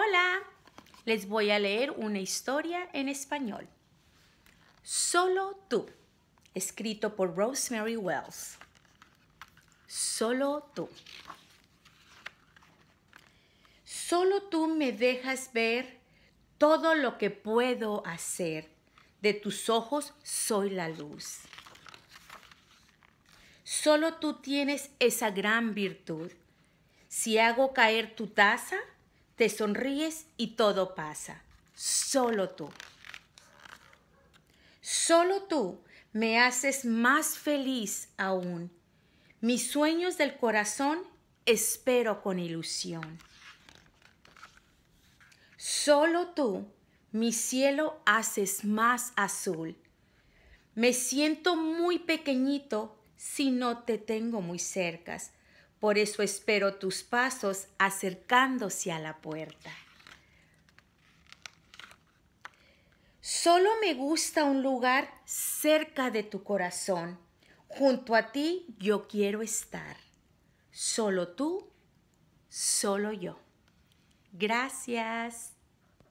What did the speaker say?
Hola, les voy a leer una historia en español. Solo tú, escrito por Rosemary Wells. Solo tú. Solo tú me dejas ver todo lo que puedo hacer. De tus ojos soy la luz. Solo tú tienes esa gran virtud. Si hago caer tu taza, te sonríes y todo pasa. Solo tú. Solo tú me haces más feliz aún. Mis sueños del corazón espero con ilusión. Solo tú mi cielo haces más azul. Me siento muy pequeñito si no te tengo muy cerca. Por eso espero tus pasos acercándose a la puerta. Solo me gusta un lugar cerca de tu corazón. Junto a ti yo quiero estar. Solo tú, solo yo. Gracias.